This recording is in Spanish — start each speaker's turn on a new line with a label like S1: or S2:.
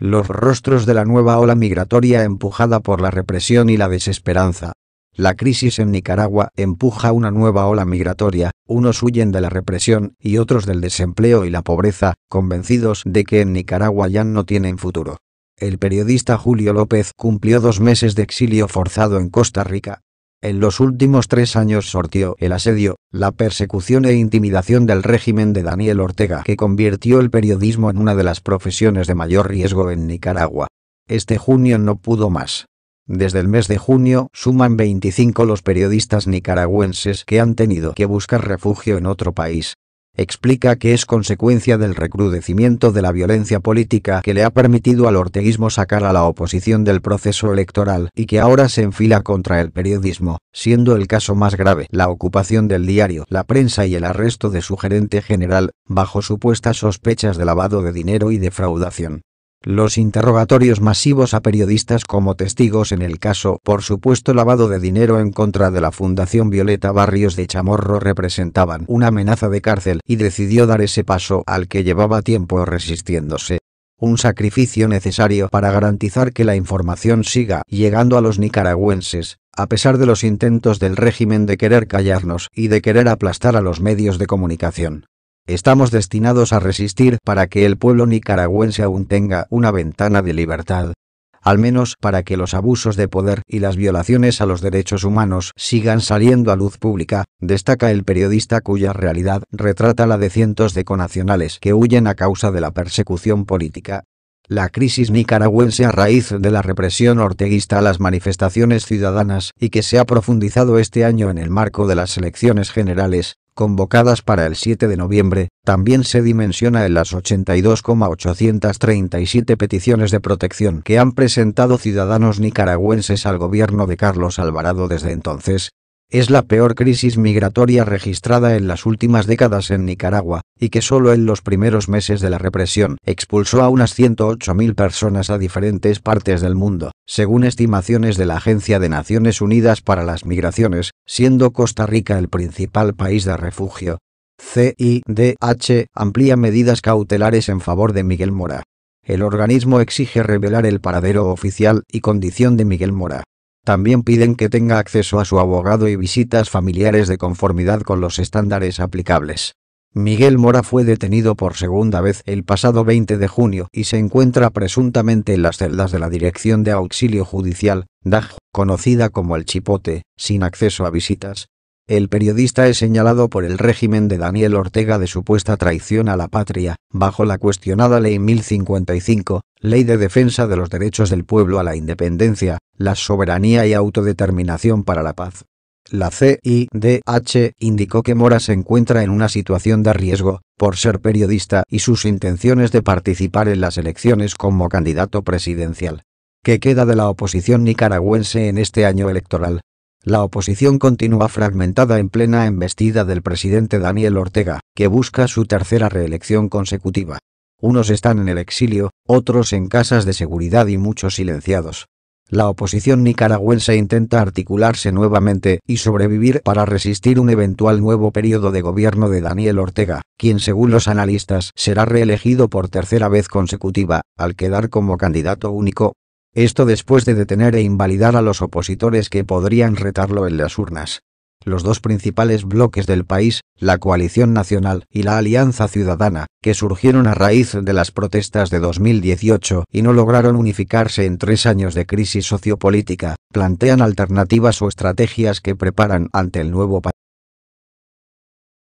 S1: los rostros de la nueva ola migratoria empujada por la represión y la desesperanza. La crisis en Nicaragua empuja una nueva ola migratoria, unos huyen de la represión y otros del desempleo y la pobreza, convencidos de que en Nicaragua ya no tienen futuro. El periodista Julio López cumplió dos meses de exilio forzado en Costa Rica, en los últimos tres años sortió el asedio, la persecución e intimidación del régimen de Daniel Ortega que convirtió el periodismo en una de las profesiones de mayor riesgo en Nicaragua. Este junio no pudo más. Desde el mes de junio suman 25 los periodistas nicaragüenses que han tenido que buscar refugio en otro país explica que es consecuencia del recrudecimiento de la violencia política que le ha permitido al orteguismo sacar a la oposición del proceso electoral y que ahora se enfila contra el periodismo, siendo el caso más grave la ocupación del diario La Prensa y el arresto de su gerente general, bajo supuestas sospechas de lavado de dinero y defraudación. Los interrogatorios masivos a periodistas como testigos en el caso por supuesto lavado de dinero en contra de la Fundación Violeta Barrios de Chamorro representaban una amenaza de cárcel y decidió dar ese paso al que llevaba tiempo resistiéndose. Un sacrificio necesario para garantizar que la información siga llegando a los nicaragüenses, a pesar de los intentos del régimen de querer callarnos y de querer aplastar a los medios de comunicación. Estamos destinados a resistir para que el pueblo nicaragüense aún tenga una ventana de libertad. Al menos para que los abusos de poder y las violaciones a los derechos humanos sigan saliendo a luz pública, destaca el periodista cuya realidad retrata la de cientos de conacionales que huyen a causa de la persecución política la crisis nicaragüense a raíz de la represión orteguista a las manifestaciones ciudadanas y que se ha profundizado este año en el marco de las elecciones generales, convocadas para el 7 de noviembre, también se dimensiona en las 82,837 peticiones de protección que han presentado ciudadanos nicaragüenses al gobierno de Carlos Alvarado desde entonces, es la peor crisis migratoria registrada en las últimas décadas en Nicaragua, y que solo en los primeros meses de la represión expulsó a unas 108.000 personas a diferentes partes del mundo, según estimaciones de la Agencia de Naciones Unidas para las Migraciones, siendo Costa Rica el principal país de refugio. CIDH amplía medidas cautelares en favor de Miguel Mora. El organismo exige revelar el paradero oficial y condición de Miguel Mora. También piden que tenga acceso a su abogado y visitas familiares de conformidad con los estándares aplicables. Miguel Mora fue detenido por segunda vez el pasado 20 de junio y se encuentra presuntamente en las celdas de la Dirección de Auxilio Judicial, DAJ, conocida como el Chipote, sin acceso a visitas. El periodista es señalado por el régimen de Daniel Ortega de supuesta traición a la patria, bajo la cuestionada Ley 1055, Ley de Defensa de los Derechos del Pueblo a la Independencia, la Soberanía y Autodeterminación para la Paz. La CIDH indicó que Mora se encuentra en una situación de riesgo, por ser periodista y sus intenciones de participar en las elecciones como candidato presidencial. ¿Qué queda de la oposición nicaragüense en este año electoral? La oposición continúa fragmentada en plena embestida del presidente Daniel Ortega, que busca su tercera reelección consecutiva. Unos están en el exilio, otros en casas de seguridad y muchos silenciados. La oposición nicaragüense intenta articularse nuevamente y sobrevivir para resistir un eventual nuevo periodo de gobierno de Daniel Ortega, quien según los analistas será reelegido por tercera vez consecutiva, al quedar como candidato único. Esto después de detener e invalidar a los opositores que podrían retarlo en las urnas los dos principales bloques del país, la Coalición Nacional y la Alianza Ciudadana, que surgieron a raíz de las protestas de 2018 y no lograron unificarse en tres años de crisis sociopolítica, plantean alternativas o estrategias que preparan ante el nuevo país.